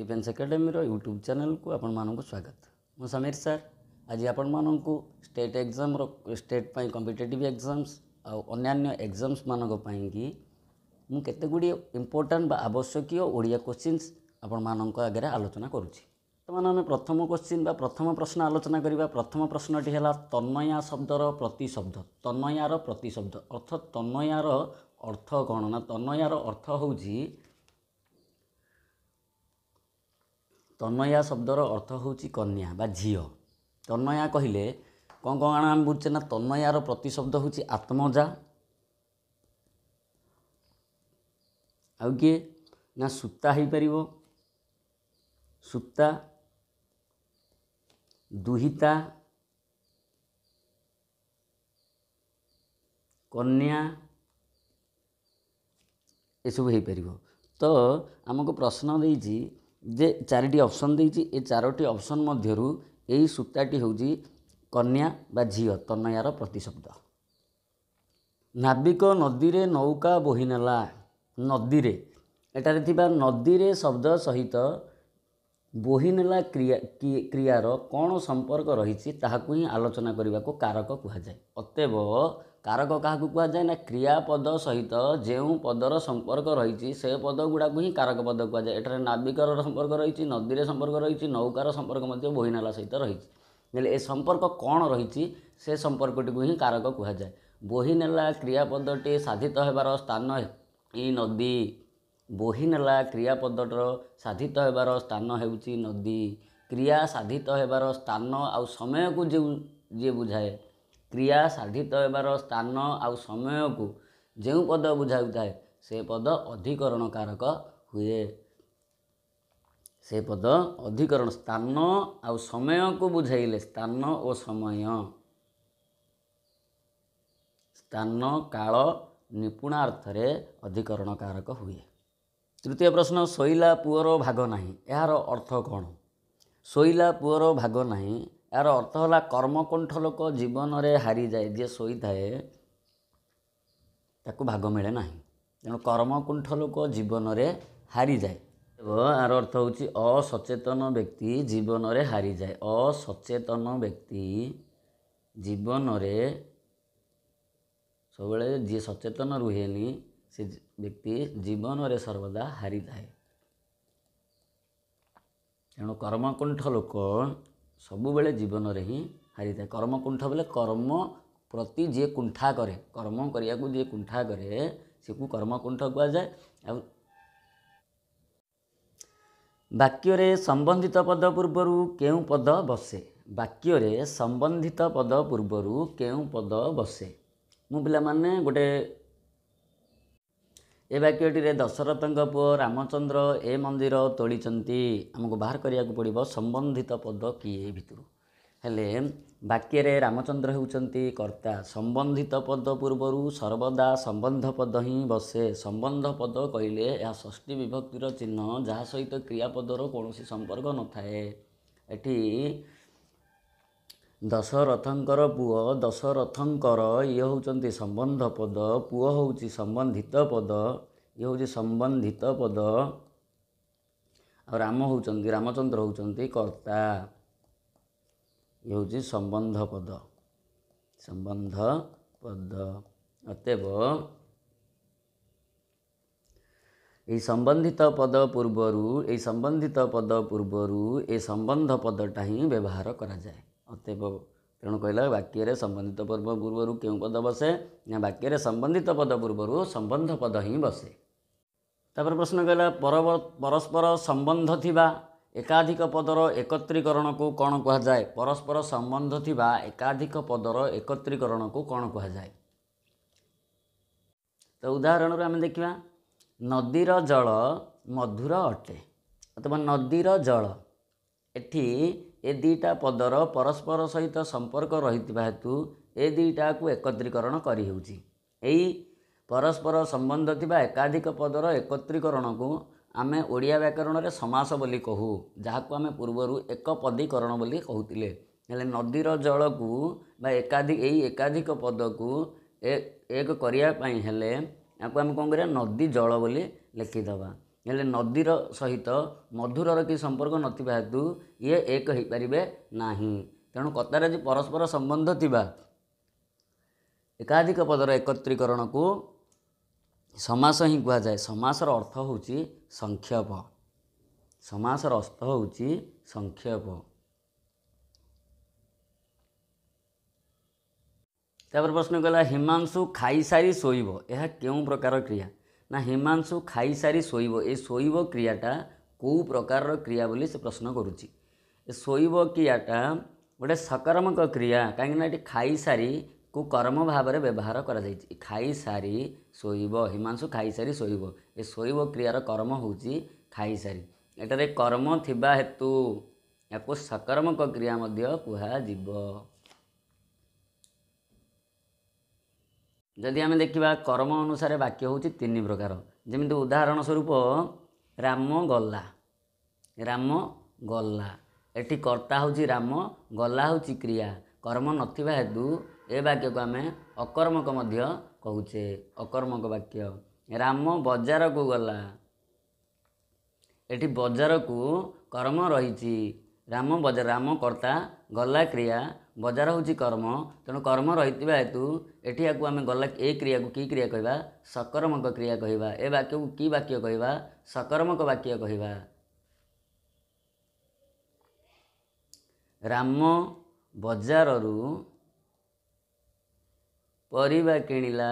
defence ଏକାଡେମୀର YouTube ଚ୍ୟାନେଲ୍କୁ ଆପଣମାନଙ୍କୁ ସ୍ୱାଗତ ମୁଁ ସମୀର ସାର୍ ଆଜି ଆପଣମାନଙ୍କୁ ଷ୍ଟେଟ୍ ଏକ୍ଜାମ୍ର ଷ୍ଟେଟ୍ ପାଇଁ କମ୍ପିଟେଟିଭ୍ ଏକ୍ଜାମ୍ସ ଆଉ ଅନ୍ୟାନ୍ୟ ଏକ୍ଜାମ୍ସମାନଙ୍କ ପାଇଁକି ମୁଁ କେତେ ଗୁଡ଼ିଏ ଇମ୍ପୋର୍ଟାଣ୍ଟ ବା ଆବଶ୍ୟକୀୟ ଓଡ଼ିଆ କୋଶ୍ଚିନ୍ସ ଆପଣମାନଙ୍କ ଆଗରେ ଆଲୋଚନା କରୁଛି ବର୍ତ୍ତମାନ ଆମେ ପ୍ରଥମ କୋଶ୍ଚିନ୍ ବା ପ୍ରଥମ ପ୍ରଶ୍ନ ଆଲୋଚନା କରିବା ପ୍ରଥମ ପ୍ରଶ୍ନଟି ହେଲା ତନୟା ଶବ୍ଦର ପ୍ରତିଶବ୍ଦ ତନୟାର ପ୍ରତିଶବ୍ଦ ଅର୍ଥ ତନୟାର ଅର୍ଥ କ'ଣ ନା ତନୟାର ଅର୍ଥ ହେଉଛି ତନୟା ଶବ୍ଦର ଅର୍ଥ ହେଉଛି କନ୍ୟା ବା ଝିଅ ତନୟା କହିଲେ କ'ଣ କ'ଣ ଆମେ ବୁଝୁଛେ ନା ତନ୍ମୟାର ପ୍ରତିଶବ୍ଦ ହେଉଛି ଆତ୍ମଜା ଆଉ କିଏ ନା ସୂତା ହେଇପାରିବ ସୂତା ଦୁହିତା କନ୍ୟା ଏସବୁ ହୋଇପାରିବ ତ ଆମକୁ ପ୍ରଶ୍ନ ଦେଇଛି ଯେ ଚାରିଟି ଅପସନ୍ ଦେଇଛି ଏ ଚାରୋଟି ଅପସନ୍ ମଧ୍ୟରୁ ଏହି ସୂତାଟି ହେଉଛି କନ୍ୟା ବା ଝିଅ ତନୟାର ପ୍ରତିଶବ୍ଦ ନାବିକ ନଦୀରେ ନୌକା ବୋହିନେଲା ନଦୀରେ ଏଠାରେ ଥିବା ନଦୀରେ ଶବ୍ଦ ସହିତ ବୋହିନେଲା କ୍ରିୟା କ୍ରିୟାର କ'ଣ ସମ୍ପର୍କ ରହିଛି ତାହାକୁ ହିଁ ଆଲୋଚନା କରିବାକୁ କାରକ କୁହାଯାଏ ଅତେବ କାରକ କାହାକୁ କୁହାଯାଏ ନା କ୍ରିୟାପଦ ସହିତ ଯେଉଁ ପଦର ସମ୍ପର୍କ ରହିଛି ସେ ପଦ ଗୁଡ଼ାକୁ ହିଁ କାରକ ପଦ କୁହାଯାଏ ଏଠାରେ ନାବିକର ସମ୍ପର୍କ ରହିଛି ନଦୀରେ ସମ୍ପର୍କ ରହିଛି ନୌକାର ସମ୍ପର୍କ ମଧ୍ୟ ବୋହିନାଲା ସହିତ ରହିଛି ହେଲେ ଏ ସମ୍ପର୍କ କ'ଣ ରହିଛି ସେ ସମ୍ପର୍କଟିକୁ ହିଁ କାରକ କୁହାଯାଏ ବୋହିନେଲା କ୍ରିୟାପଦଟି ସାଧିତ ହେବାର ସ୍ଥାନ ଏଇ ନଦୀ ବୋହିନେଲା କ୍ରିୟାପଦର ସାଧିତ ହେବାର ସ୍ଥାନ ହେଉଛି ନଦୀ କ୍ରିୟା ସାଧିତ ହେବାର ସ୍ଥାନ ଆଉ ସମୟକୁ ଯେଉଁ ଯିଏ ବୁଝାଏ କ୍ରିୟା ସାଧିତ ହେବାର ସ୍ଥାନ ଆଉ ସମୟକୁ ଯେଉଁ ପଦ ବୁଝାଉଥାଏ ସେ ପଦ ଅଧିକରଣ କାରକ ହୁଏ ସେ ପଦ ଅଧିକରଣ ସ୍ଥାନ ଆଉ ସମୟକୁ ବୁଝାଇଲେ ସ୍ଥାନ ଓ ସମୟ ସ୍ଥାନ କାଳ ନିପୁଣାର୍ଥରେ ଅଧିକରଣ କାରକ ହୁଏ ତୃତୀୟ ପ୍ରଶ୍ନ ଶୋଇଲା ପୁଅର ଭାଗ ନାହିଁ ଏହାର ଅର୍ଥ କ'ଣ ଶୋଇଲା ପୁଅର ଭାଗ ନାହିଁ ଏହାର ଅର୍ଥ ହେଲା କର୍ମକଣ୍ଠ ଲୋକ ଜୀବନରେ ହାରିଯାଏ ଯିଏ ଶୋଇଥାଏ ତାକୁ ଭାଗ ମିଳେ ନାହିଁ ତେଣୁ କର୍ମକଣ୍ଠ ଲୋକ ଜୀବନରେ ହାରିଯାଏ ଏବଂ ଏହାର ଅର୍ଥ ହେଉଛି ଅସଚେତନ ବ୍ୟକ୍ତି ଜୀବନରେ ହାରିଯାଏ ଅସଚେତନ ବ୍ୟକ୍ତି ଜୀବନରେ ସବୁବେଳେ ଯିଏ ସଚେତନ ରୁହେନି ସେ ବ୍ୟକ୍ତି ଜୀବନରେ ସର୍ବଦା ହାରିଥାଏ ତେଣୁ କର୍ମକଣ୍ଠ ଲୋକ ସବୁବେଳେ ଜୀବନରେ ହିଁ ହାରିଥାଏ କର୍ମକୁଣ୍ଠ ବୋଲେ କର୍ମ ପ୍ରତି ଯିଏ କୁଣ୍ଠା କରେ କର୍ମ କରିବାକୁ ଯିଏ କୁଣ୍ଠା କରେ ସେକୁ କର୍ମକୁଣ୍ଠ କୁହାଯାଏ ଆଉ ବାକ୍ୟରେ ସମ୍ବନ୍ଧିତ ପଦ ପୂର୍ବରୁ କେଉଁ ପଦ ବସେ ବାକ୍ୟରେ ସମ୍ବନ୍ଧିତ ପଦ ପୂର୍ବରୁ କେଉଁ ପଦ ବସେ ମୁଁ ପିଲାମାନେ ଗୋଟେ ଏ ବାକ୍ୟଟିରେ ଦଶରଥଙ୍କ ପୁଅ ରାମଚନ୍ଦ୍ର ଏ ମନ୍ଦିର ତୋଳିଛନ୍ତି ଆମକୁ ବାହାର କରିବାକୁ ପଡ଼ିବ ସମ୍ବନ୍ଧିତ ପଦ କିଏ ଭିତରୁ ହେଲେ ବାକ୍ୟରେ ରାମଚନ୍ଦ୍ର ହେଉଛନ୍ତି କର୍ତ୍ତା ସମ୍ବନ୍ଧିତ ପଦ ପୂର୍ବରୁ ସର୍ବଦା ସମ୍ବନ୍ଧ ପଦ ହିଁ ବସେ ସମ୍ବନ୍ଧ ପଦ କହିଲେ ଏହା ଷଷ୍ଠୀ ବିଭକ୍ତିର ଚିହ୍ନ ଯାହା ସହିତ କ୍ରିୟାପଦର କୌଣସି ସମ୍ପର୍କ ନଥାଏ ଏଠି ଦଶରଥଙ୍କର ପୁଅ ଦଶରଥଙ୍କର ଇଏ ହେଉଛନ୍ତି ସମ୍ବନ୍ଧ ପଦ ପୁଅ ହେଉଛି ସମ୍ବନ୍ଧିତ ପଦ ଇଏ ହେଉଛି ସମ୍ବନ୍ଧିତ ପଦ ଆଉ ରାମ ହେଉଛନ୍ତି ରାମଚନ୍ଦ୍ର ହେଉଛନ୍ତି କର୍ତ୍ତା ଇଏ ହେଉଛି ସମ୍ବନ୍ଧ ପଦ ସମ୍ବନ୍ଧ ପଦ ଅତେବ ଏଇ ସମ୍ବନ୍ଧିତ ପଦ ପୂର୍ବରୁ ଏଇ ସମ୍ବନ୍ଧିତ ପଦ ପୂର୍ବରୁ ଏ ସମ୍ବନ୍ଧ ପଦଟା ହିଁ ବ୍ୟବହାର କରାଯାଏ ଅତେବ ତେଣୁ କହିଲା ବାକ୍ୟରେ ସମ୍ବନ୍ଧିତ ପର୍ବ ପୂର୍ବରୁ କେଉଁ ପଦ ବସେ ନା ବାକ୍ୟରେ ସମ୍ବନ୍ଧିତ ପଦ ପୂର୍ବରୁ ସମ୍ବନ୍ଧ ପଦ ହିଁ ବସେ ତାପରେ ପ୍ରଶ୍ନ କହିଲା ପରସ୍ପର ସମ୍ବନ୍ଧ ଥିବା ଏକାଧିକ ପଦର ଏକତ୍ରୀକରଣକୁ କ'ଣ କୁହାଯାଏ ପରସ୍ପର ସମ୍ବନ୍ଧ ଥିବା ଏକାଧିକ ପଦର ଏକତ୍ରୀକରଣକୁ କ'ଣ କୁହାଯାଏ ତ ଉଦାହରଣରୁ ଆମେ ଦେଖିବା ନଦୀର ଜଳ ମଧୁର ଅଟେ ଅଥବା ନଦୀର ଜଳ ଏଠି ଏ ଦୁଇଟା ପଦର ପରସ୍ପର ସହିତ ସମ୍ପର୍କ ରହିଥିବା ହେତୁ ଏ ଦୁଇଟାକୁ ଏକତ୍ରୀକରଣ କରିହେଉଛି ଏହି ପରସ୍ପର ସମ୍ବନ୍ଧ ଥିବା ଏକାଧିକ ପଦର ଏକତ୍ରୀକରଣକୁ ଆମେ ଓଡ଼ିଆ ବ୍ୟାକରଣରେ ସମାସ ବୋଲି କହୁ ଯାହାକୁ ଆମେ ପୂର୍ବରୁ ଏକ ପଦୀକରଣ ବୋଲି କହୁଥିଲେ ହେଲେ ନଦୀର ଜଳକୁ ବା ଏକାଧିକ ଏହି ଏକାଧିକ ପଦକୁ ଏକ କରିବା ପାଇଁ ହେଲେ ଆକୁ ଆମେ କ'ଣ କରିବା ନଦୀ ଜଳ ବୋଲି ଲେଖିଦେବା ହେଲେ ନଦୀର ସହିତ ମଧୁରର କିଛି ସମ୍ପର୍କ ନଥିବା ହେତୁ ଇଏ ଏକ ହେଇପାରିବେ ନାହିଁ ତେଣୁ କତାରେ ଯଦି ପରସ୍ପର ସମ୍ବନ୍ଧ ଥିବା ଏକାଧିକ ପଦର ଏକତ୍ରୀକରଣକୁ ସମାସ ହିଁ କୁହାଯାଏ ସମାସର ଅର୍ଥ ହେଉଛି ସଂକ୍ଷେପ ସମାସର ଅର୍ଥ ହେଉଛି ସଂକ୍ଷେପ ତାପରେ ପ୍ରଶ୍ନ କହିଲା ହିମାଂଶୁ ଖାଇସାରି ଶୋଇବ ଏହା କେଉଁ ପ୍ରକାର କ୍ରିୟା ନା ହିମାଂଶୁ ଖାଇସାରି ଶୋଇବ ଏ ଶୋଇବ କ୍ରିୟାଟା କେଉଁ ପ୍ରକାରର କ୍ରିୟା ବୋଲି ସେ ପ୍ରଶ୍ନ କରୁଛି ଏ ଶୋଇବ କ୍ରିୟାଟା ଗୋଟେ ସକାରାତ୍ମକ କ୍ରିୟା କାହିଁକିନା ଏଠି ଖାଇସାରିକୁ କର୍ମ ଭାବରେ ବ୍ୟବହାର କରାଯାଇଛି ଖାଇସାରି ଶୋଇବ ହିମାଂଶୁ ଖାଇସାରି ଶୋଇବ ଏ ଶୋଇବ କ୍ରିୟାର କର୍ମ ହେଉଛି ଖାଇସାରି ଏଠାରେ କର୍ମ ଥିବା ହେତୁ ଏହାକୁ ସକାରାତ୍ମକ କ୍ରିୟା ମଧ୍ୟ କୁହାଯିବ ଯଦି ଆମେ ଦେଖିବା କର୍ମ ଅନୁସାରେ ବାକ୍ୟ ହେଉଛି ତିନି ପ୍ରକାର ଯେମିତି ଉଦାହରଣ ସ୍ୱରୂପ ରାମ ଗଲା ରାମ ଗଲା ଏଠି କର୍ତ୍ତା ହେଉଛି ରାମ ଗଲା ହେଉଛି କ୍ରିୟା କର୍ମ ନଥିବା ହେତୁ ଏ ବାକ୍ୟକୁ ଆମେ ଅକର୍ମକ ମଧ୍ୟ କହୁଛେ ଅକର୍ମକ ବାକ୍ୟ ରାମ ବଜାରକୁ ଗଲା ଏଠି ବଜାରକୁ କର୍ମ ରହିଛି ରାମ ବଜାର ରାମ କର୍ତ୍ତା ଗଲା କ୍ରିୟା ବଜାର ହେଉଛି କର୍ମ ତେଣୁ କର୍ମ ରହିଥିବା ହେତୁ ଏଠି ଆକୁ ଆମେ ଗଲା ଏ କ୍ରିୟାକୁ କି କ୍ରିୟା କହିବା ସକର୍ମକ କ୍ରିୟା କହିବା ଏ ବାକ୍ୟକୁ କି ବାକ୍ୟ କହିବା ସକର୍ମକ ବାକ୍ୟ କହିବା ରାମ ବଜାରରୁ ପରିବା କିଣିଲା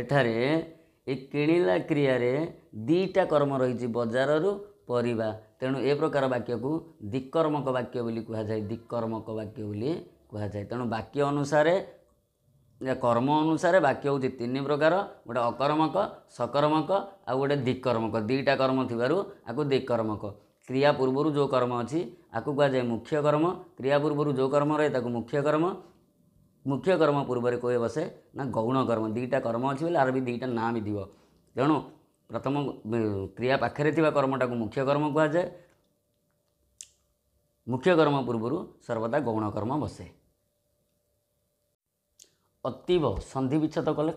ଏଠାରେ ଏ କିଣିଲା କ୍ରିୟାରେ ଦୁଇଟା କର୍ମ ରହିଛି ବଜାରରୁ ପରିବା ତେଣୁ ଏ ପ୍ରକାର ବାକ୍ୟକୁ ଦିକର୍ମକ ବାକ୍ୟ ବୋଲି କୁହାଯାଏ ଦିକର୍ମକ ବାକ୍ୟ ବୋଲି କୁହାଯାଏ ତେଣୁ ବାକ୍ୟ ଅନୁସାରେ କର୍ମ ଅନୁସାରେ ବାକ୍ୟ ହେଉଛି ତିନି ପ୍ରକାର ଗୋଟେ ଅକର୍ମକ ସକର୍ମକ ଆଉ ଗୋଟେ ଦିକର୍ମକ ଦୁଇଟା କର୍ମ ଥିବାରୁ ଆକୁ ଦିକର୍ମକ କ୍ରିୟା ପୂର୍ବରୁ ଯେଉଁ କର୍ମ ଅଛି ଆକୁ କୁହାଯାଏ ମୁଖ୍ୟ କର୍ମ କ୍ରିୟା ପୂର୍ବରୁ ଯେଉଁ କର୍ମ ରହେ ତାକୁ ମୁଖ୍ୟ କର୍ମ मुख्य कर्म पूर्व बसे ना गौण कर्म दुईटा कर्म अहिले बोले आरबी दुईटा नाम दियो प्रथम क्रिया कर्मटा को मुख्य कर्म पाखेर कर्मटाको मुख्यकर्म कुख्यकर्म पूर्वहरू सर्वदा गौण कर्म बसे अतीब विच्छेद कले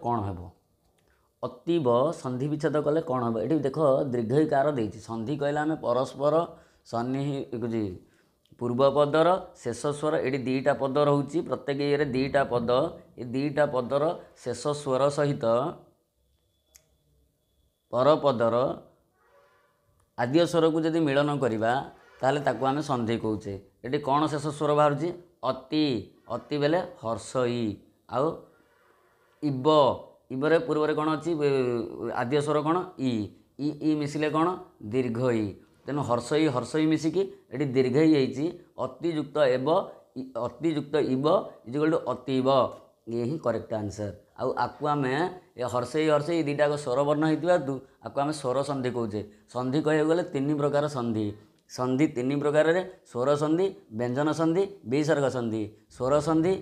संधि विच्छेद कले कि देख संधि सन्धि कहिलामे परस्पर सन्ने कुरा ପୂର୍ବ ପଦର ଶେଷ ସ୍ୱର ଏଠି ଦୁଇଟା ପଦ ରହୁଛି ପ୍ରତ୍ୟେକ ଇଏରେ ଦୁଇଟା ପଦ ଏ ଦୁଇଟା ପଦର ଶେଷ ସ୍ୱର ସହିତ ପରପଦର ଆଦ୍ୟ ସ୍ୱରକୁ ଯଦି ମିଳନ କରିବା ତାହେଲେ ତାକୁ ଆମେ ସନ୍ଧି କହୁଛେ ଏଠି କ'ଣ ଶେଷ ସ୍ୱର ବାହାରୁଛି ଅତି ଅତି ବେଲେ ହର୍ଷ ଇ ଆଉ ଇବ ଇବରେ ପୂର୍ବରେ କ'ଣ ଅଛି ଆଦ୍ୟ ସ୍ୱର କ'ଣ ଇ ଇ ମିଶିଲେ କ'ଣ ଦୀର୍ଘ ଇ ତେଣୁ ହର୍ଷଇ ହର୍ଷଇ ମିଶିକି ଏଠି ଦୀର୍ଘଇ ହେଇଛି ଅତିଯୁକ୍ତ ଏବ ଅତିଯୁକ୍ତ ଇବ ଇଜ ଗୋଟେ ଅତିବ ଇଏ ହିଁ କରେକ୍ଟ ଆନ୍ସର୍ ଆଉ ଆକୁ ଆମେ ଏ ହର୍ଷେଇ ହର୍ଷେଇ ଦୁଇଟାକ ସ୍ୱରବର୍ଣ୍ଣ ହେଇଥିବା ଆକୁ ଆମେ ସ୍ୱର ସନ୍ଧି କହୁଛେ ସନ୍ଧି କହିବାକୁ ଗଲେ ତିନି ପ୍ରକାର ସନ୍ଧି ସନ୍ଧି ତିନି ପ୍ରକାରରେ ସ୍ୱର ସନ୍ଧି ବ୍ୟଞ୍ଜନ ସନ୍ଧି ବିସର୍ଗ ସନ୍ଧି ସ୍ୱର ସନ୍ଧି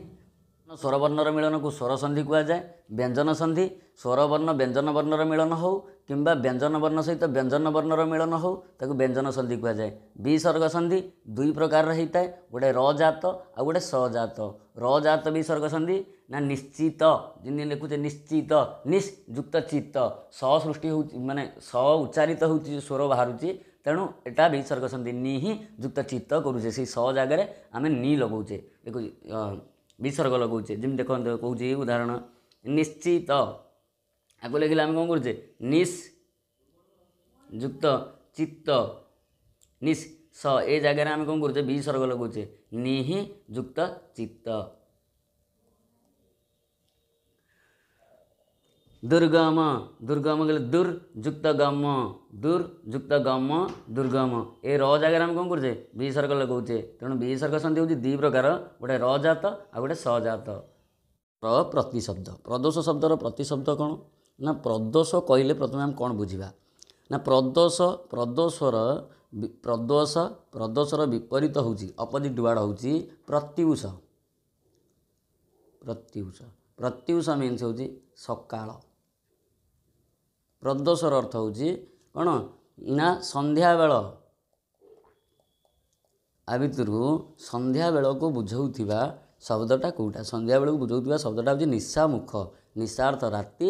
ସ୍ୱରବର୍ଣ୍ଣର ମିଳନକୁ ସ୍ୱର ସନ୍ଧି କୁହାଯାଏ ବ୍ୟଞ୍ଜନ ସନ୍ଧି ସ୍ୱରବର୍ଣ୍ଣ ବ୍ୟଞ୍ଜନ ବର୍ଣ୍ଣର ମିଳନ ହେଉ କିମ୍ବା ବ୍ୟଞ୍ଜନ ବର୍ଣ୍ଣ ସହିତ ବ୍ୟଞ୍ଜନ ବର୍ଣ୍ଣର ମିଳନ ହେଉ ତାକୁ ବ୍ୟଞ୍ଜନ ସନ୍ଧି କୁହାଯାଏ ବିସର୍ଗ ସନ୍ଧି ଦୁଇ ପ୍ରକାରର ହୋଇଥାଏ ଗୋଟେ ରଜାତ ଆଉ ଗୋଟେ ସଜାତ ରଜାତ ବିସର୍ଗ ସନ୍ଧି ନା ନିଶ୍ଚିତ ଯେମିତି ଲେଖୁଛେ ନିଶ୍ଚିତ ନିଶ୍ ଯୁକ୍ତ ଚିତ୍ତ ସ ସୃଷ୍ଟି ହେଉଛି ମାନେ ସ ଉଚ୍ଚାରିତ ହେଉଛି ସ୍ୱର ବାହାରୁଛି ତେଣୁ ଏଇଟା ବିସର୍ଗ ସନ୍ଧି ନି ହିଁ ଯୁକ୍ତ ଚିତ୍ତ କରୁଛେ ସେଇ ସ ଜାଗାରେ ଆମେ ନି ଲଗାଉଛେ ଦେଖୁଛେ ବିସର୍ଗ ଲଗାଉଛେ ଯେମିତି ଦେଖନ୍ତୁ କହୁଛି ଉଦାହରଣ ନିଶ୍ଚିତ ଆକୁ ଲେଖିଲେ ଆମେ କ'ଣ କରୁଛେ ନିସ୍ ଯୁକ୍ତ ଚିତ୍ତ ନିସ୍ ସ ଏ ଜାଗାରେ ଆମେ କ'ଣ କରୁଛେ ବି ସର୍ଗ ଲଗାଉଛେ ନିହି ଯୁକ୍ତ ଚିତ୍ତ দুর্গম দুর্গম গেলে দুর যুক্ত গম দুর যুক্ত গম দুর্গম এ র জায়গায় আমি কম করছে বি সর্গ লগাউছে তেমন বি সর্গ সন্ধি হচ্ছে দুই প্রকার গোটে রজাত আর গোটে সজাত প্র প্রতিশব্দ প্রদোষ শব্দর প্রতিশব্দ কোণ ନା ପ୍ରଦୋଷ କହିଲେ ପ୍ରଥମେ ଆମେ କ'ଣ ବୁଝିବା ନା ପ୍ରଦୋଷ ପ୍ରଦୋଷର ପ୍ରଦୋଷ ପ୍ରଦୋଷର ବିପରୀତ ହେଉଛି ଅପୋଜିଟ୍ ୱାର୍ଡ଼ ହେଉଛି ପ୍ରତ୍ୟୁଷ ପ୍ରତ୍ୟୁଷ ପ୍ରତ୍ୟୁଷ ମିନ୍ସ ହେଉଛି ସକାଳ ପ୍ରଦୋଷର ଅର୍ଥ ହେଉଛି କ'ଣ ନା ସନ୍ଧ୍ୟାବେଳ ଆ ଭିତରୁ ସନ୍ଧ୍ୟାବେଳକୁ ବୁଝାଉଥିବା ଶବ୍ଦଟା କେଉଁଟା ସନ୍ଧ୍ୟାବେଳକୁ ବୁଝାଉଥିବା ଶବ୍ଦଟା ହେଉଛି ନିଶାମୁଖ ନିଶା ଅର୍ଥ ରାତି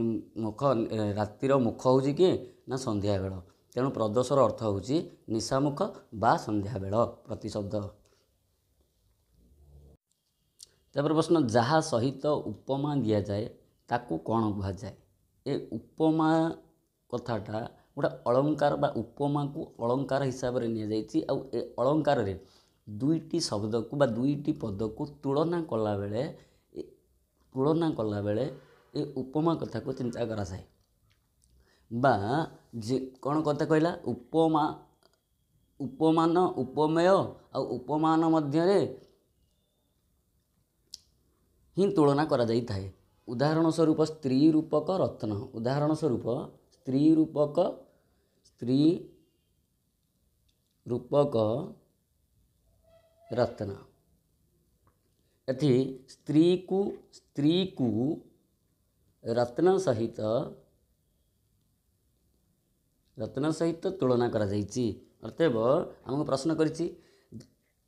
ମୁଖ ରାତିର ମୁଖ ହେଉଛି କି ନା ସନ୍ଧ୍ୟା ବେଳ ତେଣୁ ପ୍ରଦୋଷର ଅର୍ଥ ହେଉଛି ନିଶାମୁଖ ବା ସନ୍ଧ୍ୟାବେଳ ପ୍ରତିଶବ୍ଦ ତାପରେ ପ୍ରଶ୍ନ ଯାହା ସହିତ ଉପମା ଦିଆଯାଏ ତାକୁ କ'ଣ କୁହାଯାଏ ଏ ଉପମା କଥାଟା ଗୋଟେ ଅଳଙ୍କାର ବା ଉପମାକୁ ଅଳଙ୍କାର ହିସାବରେ ନିଆଯାଇଛି ଆଉ ଏ ଅଳଙ୍କାରରେ ଦୁଇଟି ଶବ୍ଦକୁ ବା ଦୁଇଟି ପଦକୁ ତୁଳନା କଲାବେଳେ ତୁଳନା କଲାବେଳେ ଏ ଉପମା କଥାକୁ ଚିନ୍ତା କରାଯାଏ ବା ଯେ କ'ଣ କଥା କହିଲା ଉପମା ଉପମାନ ଉପମେୟ ଆଉ ଉପମାନ ମଧ୍ୟରେ ହିଁ ତୁଳନା କରାଯାଇଥାଏ ଉଦାହରଣ ସ୍ୱରୂପ ସ୍ତ୍ରୀ ରୂପକ ରତ୍ନ ଉଦାହରଣ ସ୍ୱରୂପ ସ୍ତ୍ରୀ ରୂପକ ସ୍ତ୍ରୀ ରୂପକ ରତ୍ନ ଏଠି ସ୍ତ୍ରୀକୁ ସ୍ତ୍ରୀକୁ ରତ୍ନ ସହିତ ରତ୍ନ ସହିତ ତୁଳନା କରାଯାଇଛି ଅର୍ଥବ ଆମକୁ ପ୍ରଶ୍ନ କରିଛି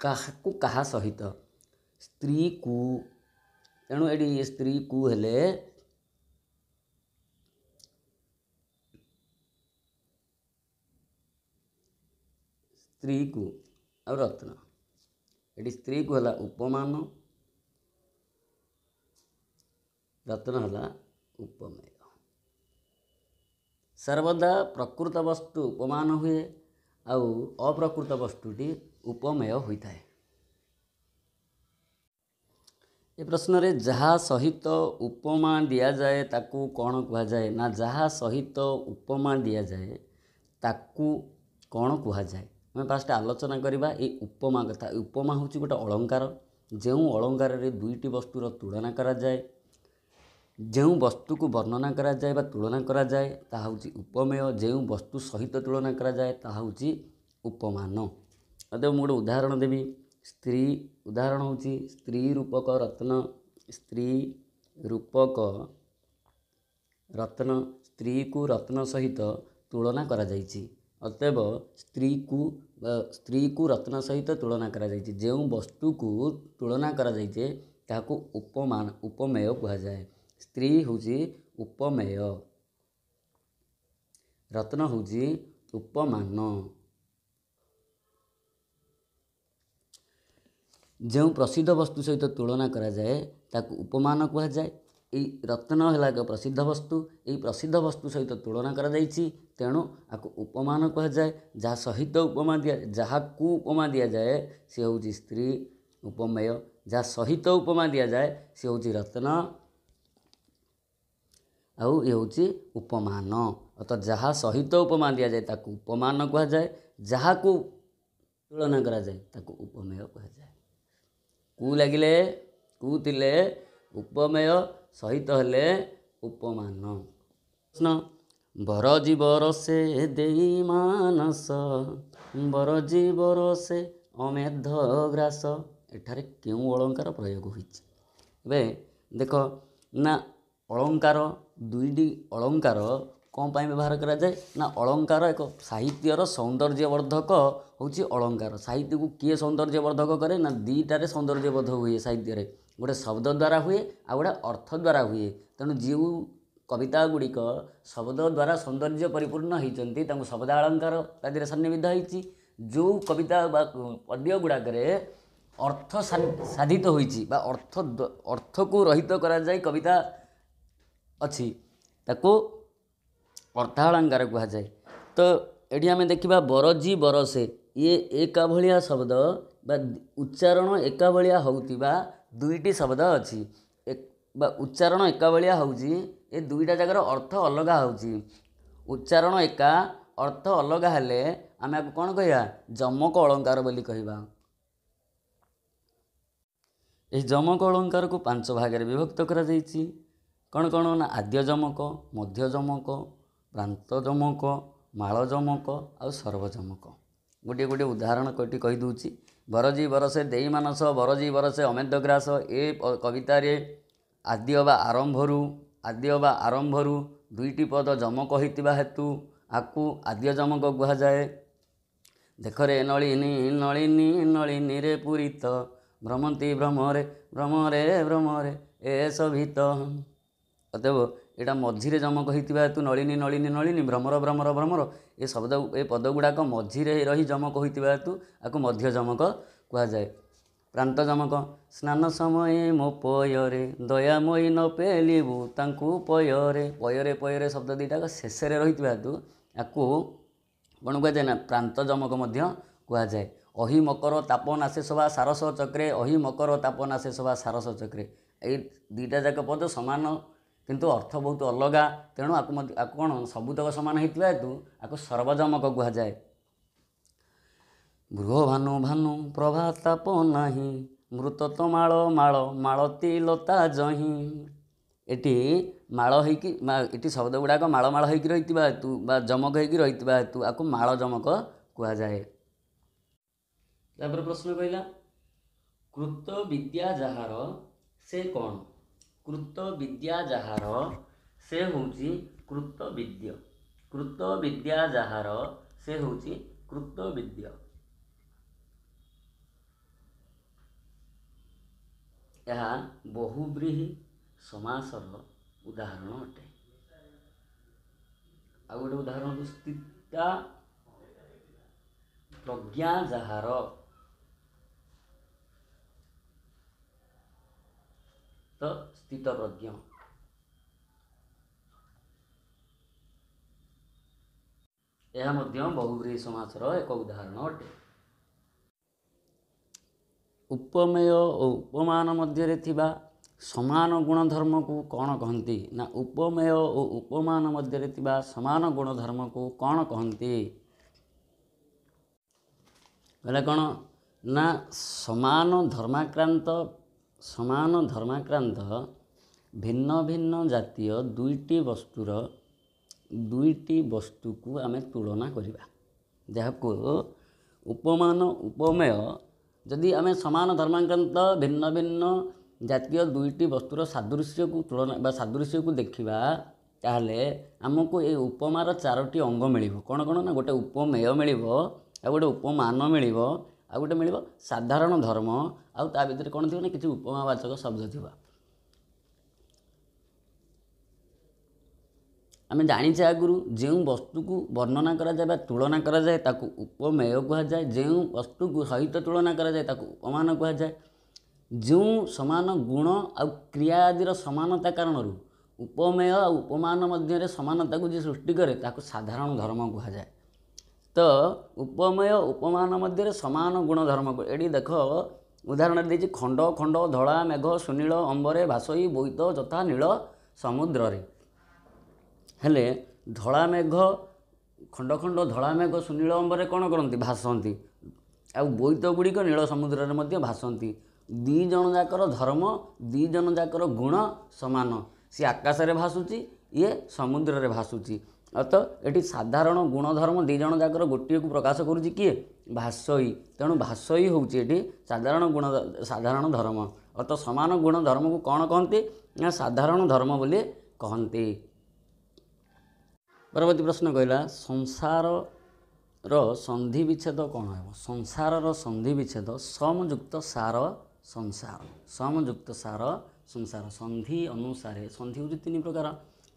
କାହାକୁ କାହା ସହିତ ସ୍ତ୍ରୀକୁ ତେଣୁ ଏଠି ସ୍ତ୍ରୀକୁ ହେଲେ ସ୍ତ୍ରୀକୁ ଆଉ ରତ୍ନ ଏଠି ସ୍ତ୍ରୀକୁ ହେଲା ଉପମାନ ରତ୍ନ ହେଲା ଉପମେୟ ସର୍ବଦା ପ୍ରକୃତ ବସ୍ତୁ ଉପମାନ ହୁଏ ଆଉ ଅପ୍ରକୃତ ବସ୍ତୁଟି ଉପମେୟ ହୋଇଥାଏ ଏ ପ୍ରଶ୍ନରେ ଯାହା ସହିତ ଉପମା ଦିଆଯାଏ ତାକୁ କ'ଣ କୁହାଯାଏ ନା ଯାହା ସହିତ ଉପମା ଦିଆଯାଏ ତାକୁ କ'ଣ କୁହାଯାଏ ଆମେ ଫାଷ୍ଟ ଆଲୋଚନା କରିବା ଏ ଉପମା କଥା ଉପମା ହେଉଛି ଗୋଟେ ଅଳଙ୍କାର ଯେଉଁ ଅଳଙ୍କାରରେ ଦୁଇଟି ବସ୍ତୁର ତୁଳନା କରାଯାଏ ଯେଉଁ ବସ୍ତୁକୁ ବର୍ଣ୍ଣନା କରାଯାଏ ବା ତୁଳନା କରାଯାଏ ତାହା ହେଉଛି ଉପମେୟ ଯେଉଁ ବସ୍ତୁ ସହିତ ତୁଳନା କରାଯାଏ ତାହା ହେଉଛି ଉପମାନ ଅଦେବ ମୁଁ ଗୋଟେ ଉଦାହରଣ ଦେବି ସ୍ତ୍ରୀ ଉଦାହରଣ ହେଉଛି ସ୍ତ୍ରୀ ରୂପକ ରତ୍ନ ସ୍ତ୍ରୀ ରୂପକ ରତ୍ନ ସ୍ତ୍ରୀକୁ ରତ୍ନ ସହିତ ତୁଳନା କରାଯାଇଛି ଅତେବ ସ୍ତ୍ରୀକୁ ସ୍ତ୍ରୀକୁ ରତ୍ନ ସହିତ ତୁଳନା କରାଯାଇଛି ଯେଉଁ ବସ୍ତୁକୁ ତୁଳନା କରାଯାଇଛି ତାହାକୁ ଉପମାନ ଉପମେୟ କୁହାଯାଏ ସ୍ତ୍ରୀ ହେଉଛି ଉପମେୟ ରତ୍ନ ହେଉଛି ଉପମାନ ଯେଉଁ ପ୍ରସିଦ୍ଧ ବସ୍ତୁ ସହିତ ତୁଳନା କରାଯାଏ ତାକୁ ଉପମାନ କୁହାଯାଏ ଏଇ ରତ୍ନ ହେଲା ଏକ ପ୍ରସିଦ୍ଧ ବସ୍ତୁ ଏହି ପ୍ରସିଦ୍ଧ ବସ୍ତୁ ସହିତ ତୁଳନା କରାଯାଇଛି ତେଣୁ ଆକୁ ଉପମାନ କୁହାଯାଏ ଯାହା ସହିତ ଉପମା ଦିଆ ଯାହାକୁ ଉପମା ଦିଆଯାଏ ସେ ହେଉଛି ସ୍ତ୍ରୀ ଉପମେୟ ଯାହା ସହିତ ଉପମା ଦିଆଯାଏ ସେ ହେଉଛି ରତ୍ନ ଆଉ ଇଏ ହେଉଛି ଉପମାନ ଅର୍ଥାତ୍ ଯାହା ସହିତ ଉପମାନ ଦିଆଯାଏ ତାକୁ ଉପମାନ କୁହାଯାଏ ଯାହାକୁ ତୁଳନା କରାଯାଏ ତାକୁ ଉପମେୟ କୁହାଯାଏ କୁ ଲାଗିଲେ କୁ ଥିଲେ ଉପମେୟ ସହିତ ହେଲେ ଉପମାନ ପ୍ରଶ୍ନ ବର ଜୀବର ସେ ଦେଇ ମାନସ ବର ଜୀବର ସେ ଅମେଧ ଗ୍ରାସ ଏଠାରେ କେଉଁ ଅଳଙ୍କାର ପ୍ରୟୋଗ ହୋଇଛି ଏବେ ଦେଖ ନା ଅଳଙ୍କାର ଦୁଇଟି ଅଳଙ୍କାର କ'ଣ ପାଇଁ ବ୍ୟବହାର କରାଯାଏ ନା ଅଳଙ୍କାର ଏକ ସାହିତ୍ୟର ସୌନ୍ଦର୍ଯ୍ୟବର୍ଦ୍ଧକ ହେଉଛି ଅଳଙ୍କାର ସାହିତ୍ୟକୁ କିଏ ସୌନ୍ଦର୍ଯ୍ୟବର୍ଦ୍ଧକ କରେ ନା ଦୁଇଟାରେ ସୌନ୍ଦର୍ଯ୍ୟବୋଧ ହୁଏ ସାହିତ୍ୟରେ ଗୋଟେ ଶବ୍ଦ ଦ୍ୱାରା ହୁଏ ଆଉ ଗୋଟେ ଅର୍ଥ ଦ୍ୱାରା ହୁଏ ତେଣୁ ଯେଉଁ କବିତା ଗୁଡ଼ିକ ଶବ୍ଦ ଦ୍ୱାରା ସୌନ୍ଦର୍ଯ୍ୟ ପରିପୂର୍ଣ୍ଣ ହୋଇଛନ୍ତି ତାଙ୍କୁ ଶବ୍ଦ ଅଳଙ୍କାର ତାଦିରେ ସନ୍ନିବିଧ ହୋଇଛି ଯେଉଁ କବିତା ବା ପଦ୍ୟ ଗୁଡ଼ାକରେ ଅର୍ଥ ସାଧିତ ହୋଇଛି ବା ଅର୍ଥ ଅର୍ଥକୁ ରହିତ କରାଯାଇ କବିତା ଅଛି ତାକୁ ଅର୍ଥାଳଙ୍କାର କୁହାଯାଏ ତ ଏଠି ଆମେ ଦେଖିବା ବରଜି ବରସେ ଇଏ ଏକା ଭଳିଆ ଶବ୍ଦ ବା ଉଚ୍ଚାରଣ ଏକା ଭଳିଆ ହେଉଥିବା ଦୁଇଟି ଶବ୍ଦ ଅଛି ବା ଉଚ୍ଚାରଣ ଏକା ଭଳିଆ ହେଉଛି ଏ ଦୁଇଟା ଜାଗାର ଅର୍ଥ ଅଲଗା ହେଉଛି ଉଚ୍ଚାରଣ ଏକା ଅର୍ଥ ଅଲଗା ହେଲେ ଆମେ ଆକୁ କ'ଣ କହିବା ଯମକ ଅଳଙ୍କାର ବୋଲି କହିବା ଏହି ଯମକ ଅଳଙ୍କାରକୁ ପାଞ୍ଚ ଭାଗରେ ବିଭକ୍ତ କରାଯାଇଛି କ'ଣ କ'ଣ ନା ଆଦ୍ୟ ଆଦ୍ୟଜମକ ମଧ୍ୟଜମକ ପ୍ରାନ୍ତଜମକ ମାଳଜମକ ଆଉ ସର୍ବଜମକ ଗୋଟିଏ ଗୋଟିଏ ଉଦାହରଣ କେଉଁଠି କହିଦେଉଛି ବରଜି ବରଷେ ମାନସ ବରଜି ବରଷେ ଅମେଦଗ୍ରାସ ଏ କବିତାରେ ଆଦ୍ୟ ବା ଆରମ୍ଭରୁ ଆଦ୍ୟ ବା ଆରମ୍ଭରୁ ଦୁଇଟି ପଦ ଜମକ ହୋଇଥିବା ହେତୁ ଆକୁ ଆଦ୍ୟ ଜମକ କୁହାଯାଏ ଦେଖରେ ନଳିନୀ ନଳିନୀ ନଳିନୀରେ ପୂରିତ ଭ୍ରମନ୍ତି ଭ୍ରମରେ ଭ୍ରମରେ ଭ୍ରମରେ ଏ ସଭିତ ଅତେବ ଏଇଟା ମଝିରେ ଜମକ ହୋଇଥିବା ହେତୁ ନଳିନୀ ନଳିନୀ ନଳିନୀ ଭ୍ରମର ଭ୍ରମର ଭ୍ରମର ଏ ଶବ୍ଦ ଏ ପଦ ଗୁଡ଼ାକ ମଝିରେ ରହି ଜମକ ହୋଇଥିବା ହେତୁ ଆକୁ ମଧ୍ୟ ଜମକ କୁହାଯାଏ ପ୍ରାନ୍ତ ଜମକ ସ୍ନାନ ସମୟ ମୋ ପୟରେ ଦୟାମୟୀ ନ ପେଲିବୁ ତାଙ୍କୁ ପୟରେ ପୟରେ ପୟରେ ଶବ୍ଦ ଦୁଇଟାକ ଶେଷରେ ରହିଥିବା ହେତୁ ଆକୁ କ'ଣ କୁହାଯାଏ ନା ପ୍ରାନ୍ତ ଜମକ ମଧ୍ୟ କୁହାଯାଏ ଅହି ମକର ତାପ ନାଶେ ସଭା ସାରସ ଚକ୍ରେ ଅହି ମକର ତାପ ନାଶେ ସଭା ସାରସ ଚକ୍ରେ ଏଇ ଦୁଇଟା ଯାକ ପଦ ସମାନ କିନ୍ତୁ ଅର୍ଥ ବହୁତ ଅଲଗା ତେଣୁ ଆକୁ ମଧ୍ୟ ଆକୁ କ'ଣ ସବୁତକ ସମାନ ହେଇଥିବା ହେତୁ ଆକୁ ସର୍ବଜମକ କୁହାଯାଏ ବୃହ ଭାନୁ ଭାନୁ ପ୍ରଭାତାପ ନାହିଁ ମୃତ ତ ମାଳ ମାଳ ମାଳତି ଲତା ଜହି ଏଠି ମାଳ ହେଇକି ଏଠି ଶବ୍ଦ ଗୁଡ଼ାକ ମାଳ ମାଳ ହେଇକି ରହିଥିବା ହେତୁ ବା ଜମକ ହେଇକି ରହିଥିବା ହେତୁ ଆକୁ ମାଳ ଜମକ କୁହାଯାଏ ତାପରେ ପ୍ରଶ୍ନ କହିଲା କୃତ ବିଦ୍ୟା ଯାହାର ସେ କ'ଣ କୃତ ବିଦ୍ୟା ଯାହାର ସେ ହେଉଛି କୃତ ବିଦ୍ୟ କୃତ ବିଦ୍ୟା ଯାହାର ସେ ହେଉଛି କୃତ ବିଦ୍ୟ ଏହା ବହୁବ୍ରୀହି ସମାସର ଉଦାହରଣ ଅଟେ ଆଉ ଗୋଟେ ଉଦାହରଣ ହେଉଛି ସ୍ଥିତା ପ୍ରଜ୍ଞା ଯାହାର ତ ସ୍ଥିତ ପ୍ରଜ୍ଞ ଏହା ମଧ୍ୟ ବହୁବ୍ରୀ ସମାସର ଏକ ଉଦାହରଣ ଅଟେ ଉପମେୟ ଓ ଉପମାନ ମଧ୍ୟରେ ଥିବା ସମାନ ଗୁଣଧର୍ମକୁ କ'ଣ କହନ୍ତି ନା ଉପମେୟ ଓ ଉପମାନ ମଧ୍ୟରେ ଥିବା ସମାନ ଗୁଣଧର୍ମକୁ କ'ଣ କହନ୍ତି ବୋଲେ କ'ଣ ନା ସମାନ ଧର୍ମାକ୍ରାନ୍ତ ସମାନ ଧର୍ମାକ୍ରାନ୍ତ ଭିନ୍ନ ଭିନ୍ନ ଜାତୀୟ ଦୁଇଟି ବସ୍ତୁର ଦୁଇଟି ବସ୍ତୁକୁ ଆମେ ତୁଳନା କରିବା ଯାହାକୁ ଉପମାନ ଉପମେୟ ଯଦି ଆମେ ସମାନ ଧର୍ମାକ୍ରାନ୍ତ ଭିନ୍ନ ଭିନ୍ନ ଜାତୀୟ ଦୁଇଟି ବସ୍ତୁର ସାଦୃଶ୍ୟକୁ ତୁଳନା ବା ସାଦୃଶ୍ୟକୁ ଦେଖିବା ତାହେଲେ ଆମକୁ ଏ ଉପମାର ଚାରୋଟି ଅଙ୍ଗ ମିଳିବ କ'ଣ କ'ଣ ନା ଗୋଟେ ଉପମେୟ ମିଳିବ ଆଉ ଗୋଟେ ଉପମାନ ମିଳିବ ଆଉ ଗୋଟେ ମିଳିବ ସାଧାରଣ ଧର୍ମ ଆଉ ତା ଭିତରେ କ'ଣ ଥିବ ନା କିଛି ଉପମାବାଚକ ଶବ୍ଦ ଥିବ ଆମେ ଜାଣିଛେ ଆଗରୁ ଯେଉଁ ବସ୍ତୁକୁ ବର୍ଣ୍ଣନା କରାଯାଏ ବା ତୁଳନା କରାଯାଏ ତାକୁ ଉପମେୟ କୁହାଯାଏ ଯେଉଁ ବସ୍ତୁକୁ ସହିତ ତୁଳନା କରାଯାଏ ତାକୁ ଉପମାନ କୁହାଯାଏ ଯେଉଁ ସମାନ ଗୁଣ ଆଉ କ୍ରିୟା ଆଦିର ସମାନତା କାରଣରୁ ଉପମେୟ ଆଉ ଉପମାନ ମଧ୍ୟରେ ସମାନତାକୁ ଯିଏ ସୃଷ୍ଟି କରେ ତାକୁ ସାଧାରଣ ଧର୍ମ କୁହାଯାଏ ତ ଉପମେୟ ଉପମାନ ମଧ୍ୟରେ ସମାନ ଗୁଣଧର୍ମ ଏଠି ଦେଖ ଉଦାହରଣ ଦେଇଛି ଖଣ୍ଡ ଖଣ୍ଡ ଧଳା ମେଘ ସୁନୀଳ ଅମ୍ବରେ ଭାସୋଇ ବୋଇତ ଯଥା ନୀଳ ସମୁଦ୍ରରେ ହେଲେ ଧଳା ମେଘ ଖଣ୍ଡ ଖଣ୍ଡ ଧଳା ମେଘ ସୁନୀଳ ଅମ୍ବରେ କ'ଣ କରନ୍ତି ଭାସନ୍ତି ଆଉ ବୋଇତ ଗୁଡ଼ିକ ନୀଳ ସମୁଦ୍ରରେ ମଧ୍ୟ ଭାସନ୍ତି ଦୁଇ ଜଣ ଯାକର ଧର୍ମ ଦୁଇ ଜଣ ଯାକର ଗୁଣ ସମାନ ସିଏ ଆକାଶରେ ଭାସୁଛି ଇଏ ସମୁଦ୍ରରେ ଭାସୁଛି ଅତ ଏଠି ସାଧାରଣ ଗୁଣଧର୍ମ ଦୁଇ ଜଣ ଯାକର ଗୋଟିଏକୁ ପ୍ରକାଶ କରୁଛି କିଏ ଭାଷୋଇ ତେଣୁ ଭାଷୋଇ ହେଉଛି ଏଠି ସାଧାରଣ ଗୁଣ ସାଧାରଣ ଧର୍ମ ଅତ ସମାନ ଗୁଣ ଧର୍ମକୁ କ'ଣ କହନ୍ତି ନା ସାଧାରଣ ଧର୍ମ ବୋଲି କହନ୍ତି ପରବର୍ତ୍ତୀ ପ୍ରଶ୍ନ କହିଲା ସଂସାରର ସନ୍ଧି ବିଚ୍ଛେଦ କ'ଣ ହେବ ସଂସାରର ସନ୍ଧି ବିଚ୍ଛେଦ ସମଯୁକ୍ତ ସାର ସଂସାର ସମଯୁକ୍ତ ସାର ସଂସାର ସନ୍ଧି ଅନୁସାରେ ସନ୍ଧି ହେଉଛି ତିନି ପ୍ରକାର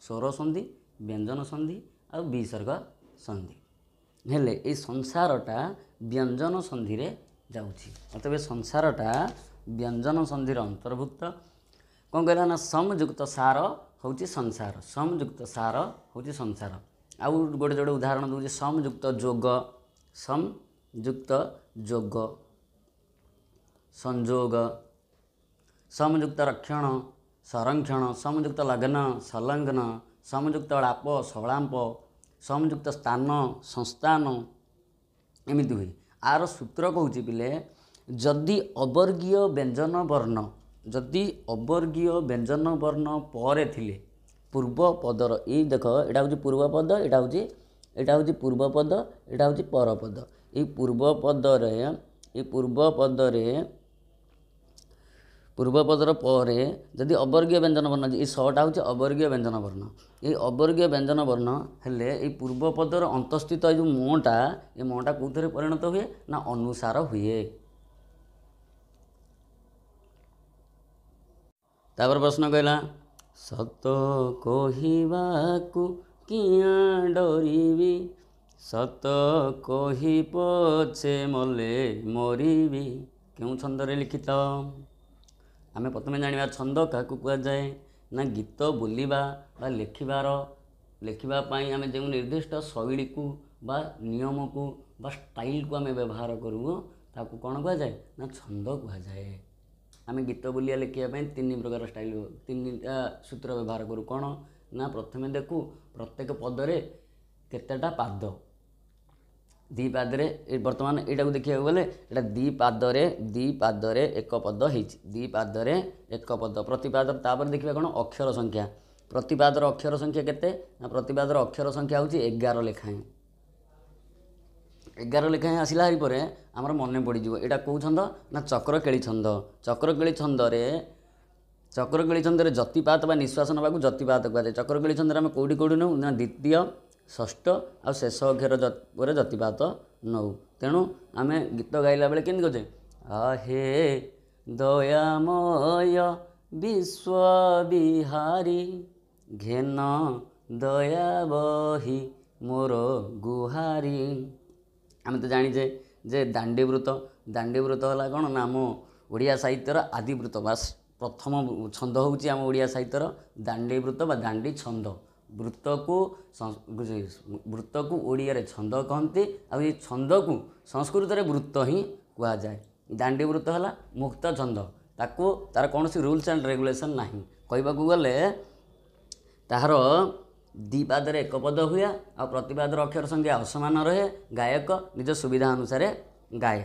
ସ୍ୱର ସନ୍ଧି ବ୍ୟଞ୍ଜନ ସନ୍ଧି ଆଉ ବିସର୍ଗ ସନ୍ଧି ହେଲେ ଏଇ ସଂସାରଟା ବ୍ୟଞ୍ଜନ ସନ୍ଧିରେ ଯାଉଛି ତେବେ ସଂସାରଟା ବ୍ୟଞ୍ଜନ ସନ୍ଧିର ଅନ୍ତର୍ଭୁକ୍ତ କ'ଣ କହିଲା ନା ସମଯୁକ୍ତ ସାର ହେଉଛି ସଂସାର ସମଯୁକ୍ତ ସାର ହେଉଛି ସଂସାର ଆଉ ଗୋଟେ ଗୋଟେ ଉଦାହରଣ ଦେଉଛି ସମଯୁକ୍ତ ଯୋଗ ସମଯୁକ୍ତ ଯୋଗ ସଂଯୋଗ ସମଯୁକ୍ତ ରକ୍ଷଣ ସଂରକ୍ଷଣ ସମଯୁକ୍ତ ଲଗ୍ନ ସଂଲଗ୍ନ ସମଯୁକ୍ତ ଳାପ ସଳାମ୍ପ ସମଯୁକ୍ତ ସ୍ଥାନ ସଂସ୍ଥାନ ଏମିତି ହୁଏ ଆର ସୂତ୍ର କହୁଛି ବିଲେ ଯଦି ଅବର୍ଗୀୟ ବ୍ୟଞ୍ଜନ ବର୍ଣ୍ଣ ଯଦି ଅବର୍ଗୀୟ ବ୍ୟଞ୍ଜନ ବର୍ଣ୍ଣ ପରେ ଥିଲେ ପୂର୍ବ ପଦର ଏଇ ଦେଖ ଏଇଟା ହେଉଛି ପୂର୍ବ ପଦ ଏଇଟା ହେଉଛି ଏଇଟା ହେଉଛି ପୂର୍ବ ପଦ ଏଇଟା ହେଉଛି ପରପଦ ଏଇ ପୂର୍ବ ପଦରେ ଏଇ ପୂର୍ବ ପଦରେ ପୂର୍ବପଦର ପରେ ଯଦି ଅବର୍ଗୀୟ ବ୍ୟଞ୍ଜନ ବର୍ଣ୍ଣ ଏଇ ଶଟା ହେଉଛି ଅବର୍ଗୀୟ ବ୍ୟଞ୍ଜନ ବର୍ଣ୍ଣ ଏଇ ଅବର୍ଗୀୟ ବ୍ୟଞ୍ଜନ ବର୍ଣ୍ଣ ହେଲେ ଏଇ ପୂର୍ବପଦର ଅନ୍ତସ୍ଥିତ ଏଇ ଯେଉଁ ମଁଟା ଏ ମଁଟା କେଉଁଥିରେ ପରିଣତ ହୁଏ ନା ଅନୁସାର ହୁଏ ତାପରେ ପ୍ରଶ୍ନ କହିଲା ସତ କହିବାକୁ କିଆଁ ଡରିବି ସତ କହି ପଛେ ମଲେ ମରିବି କେଉଁ ଛନ୍ଦରେ ଲିଖିତ ଆମେ ପ୍ରଥମେ ଜାଣିବା ଛନ୍ଦ କାହାକୁ କୁହାଯାଏ ନା ଗୀତ ବୋଲିବା ବା ଲେଖିବାର ଲେଖିବା ପାଇଁ ଆମେ ଯେଉଁ ନିର୍ଦ୍ଦିଷ୍ଟ ଶୈଳୀକୁ ବା ନିୟମକୁ ବା ଷ୍ଟାଇଲକୁ ଆମେ ବ୍ୟବହାର କରୁ ତାକୁ କ'ଣ କୁହାଯାଏ ନା ଛନ୍ଦ କୁହାଯାଏ ଆମେ ଗୀତ ବୋଲିବା ଲେଖିବା ପାଇଁ ତିନି ପ୍ରକାର ଷ୍ଟାଇଲ ତିନିଟା ସୂତ୍ର ବ୍ୟବହାର କରୁ କ'ଣ ନା ପ୍ରଥମେ ଦେଖୁ ପ୍ରତ୍ୟେକ ପଦରେ କେତେଟା ପାଦ ଦ୍ୱିପାଦରେ ବର୍ତ୍ତମାନ ଏଇଟାକୁ ଦେଖିବାକୁ ଗଲେ ଏଇଟା ଦ୍ୱିପାଦରେ ଦ୍ୱିପାଦରେ ଏକ ପଦ ହେଇଛି ଦ୍ୱିପାଦରେ ଏକ ପଦ ପ୍ରତିପାଦ ତାପରେ ଦେଖିବା କ'ଣ ଅକ୍ଷର ସଂଖ୍ୟା ପ୍ରତିପାଦର ଅକ୍ଷର ସଂଖ୍ୟା କେତେ ନା ପ୍ରତିପାଦର ଅକ୍ଷର ସଂଖ୍ୟା ହେଉଛି ଏଗାର ଲେଖାଏଁ ଏଗାର ଲେଖାଏଁ ଆସିଲା ହାରି ପରେ ଆମର ମନେ ପଡ଼ିଯିବ ଏଇଟା କେଉଁ ଛନ୍ଦ ନା ଚକ୍ରକେଳି ଛନ୍ଦ ଚକ୍ରକେଳି ଛନ୍ଦରେ ଚକ୍ରକେଳି ଛନ୍ଦରେ ଯତିପାତ ବା ନିଶ୍ୱାସ ନେବାକୁ ଯତିପାତ କୁହାଯାଏ ଚକ୍ରକେଳି ଛନ୍ଦରେ ଆମେ କେଉଁଠି କେଉଁଠି ନେଉ ନା ଦ୍ୱିତୀୟ ଷଷ୍ଠ ଆଉ ଶେଷ ଅକ୍ଷର ପରେ ଯତିପାତ ନଉ ତେଣୁ ଆମେ ଗୀତ ଗାଇଲା ବେଳେ କେମିତି କହୁଛେ ଆହେ ଦୟାମୟ ବିଶ୍ୱବିହାରୀ ଘେନ ଦୟା ବହି ମୋର ଗୁହାରି ଆମେ ତ ଜାଣିଛେ ଯେ ଦାଣ୍ଡିବୃତ ଦାଣ୍ଡିବୃତ ହେଲା କ'ଣ ନା ଆମ ଓଡ଼ିଆ ସାହିତ୍ୟର ଆଦିବୃତ ବା ପ୍ରଥମ ଛନ୍ଦ ହେଉଛି ଆମ ଓଡ଼ିଆ ସାହିତ୍ୟର ଦାଣ୍ଡିବୃତ ବା ଦାଣ୍ଡି ଛନ୍ଦ ବୃତ୍ତକୁ ବୃତ୍ତକୁ ଓଡ଼ିଆରେ ଛନ୍ଦ କହନ୍ତି ଆଉ ଏଇ ଛନ୍ଦକୁ ସଂସ୍କୃତରେ ବୃତ୍ତ ହିଁ କୁହାଯାଏ ଦାଣ୍ଡି ବୃତ୍ତ ହେଲା ମୁକ୍ତ ଛନ୍ଦ ତାକୁ ତା'ର କୌଣସି ରୁଲ୍ସ ଆଣ୍ଡ ରେଗୁଲେସନ୍ ନାହିଁ କହିବାକୁ ଗଲେ ତାହାର ଦୁଇ ଦ୍ୱିପାଦରେ ଏକପଦ ହୁଏ ଆଉ ପ୍ରତିବାଦର ଅକ୍ଷର ସଂଖ୍ୟା ଅସମାନ ରହେ ଗାୟକ ନିଜ ସୁବିଧା ଅନୁସାରେ ଗାଏ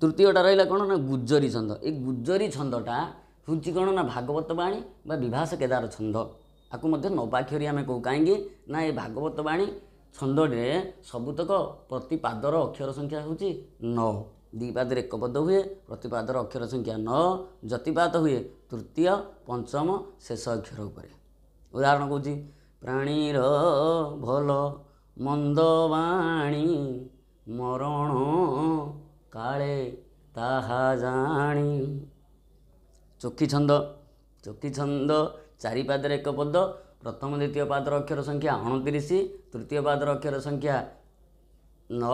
ତୃତୀୟଟା ରହିଲା କ'ଣ ନା ଗୁଜରୀ ଛନ୍ଦ ଏଇ ଗୁଜରୀ ଛନ୍ଦଟା ହେଉଛି କ'ଣ ନା ଭାଗବତ ବାଣୀ ବା ବିଭାସ କେଦାର ଛନ୍ଦ ଆକୁ ମଧ୍ୟ ନବାକ୍ଷରୀ ଆମେ କହୁ କାହିଁକି ନା ଏ ଭାଗବତ ବାଣୀ ଛନ୍ଦରେ ସବୁତକ ପ୍ରତି ପାଦର ଅକ୍ଷର ସଂଖ୍ୟା ହେଉଛି ନଅ ଦୁଇ ପାଦରେ ଏକ ପଦ ହୁଏ ପ୍ରତି ପାଦର ଅକ୍ଷର ସଂଖ୍ୟା ନଅ ଯତିପାତ ହୁଏ ତୃତୀୟ ପଞ୍ଚମ ଶେଷ ଅକ୍ଷର ଉପରେ ଉଦାହରଣ କହୁଛି ପ୍ରାଣୀର ଭଲ ମନ୍ଦବାଣୀ ମରଣ କାଳେ ତାହା ଜାଣି चोखी छन्द चोखी छन्द चारिपादर एक पद प्रथम द्वितीय पात अक्षर संख्या अनतिस तृतीय पात अक्षर संख्या न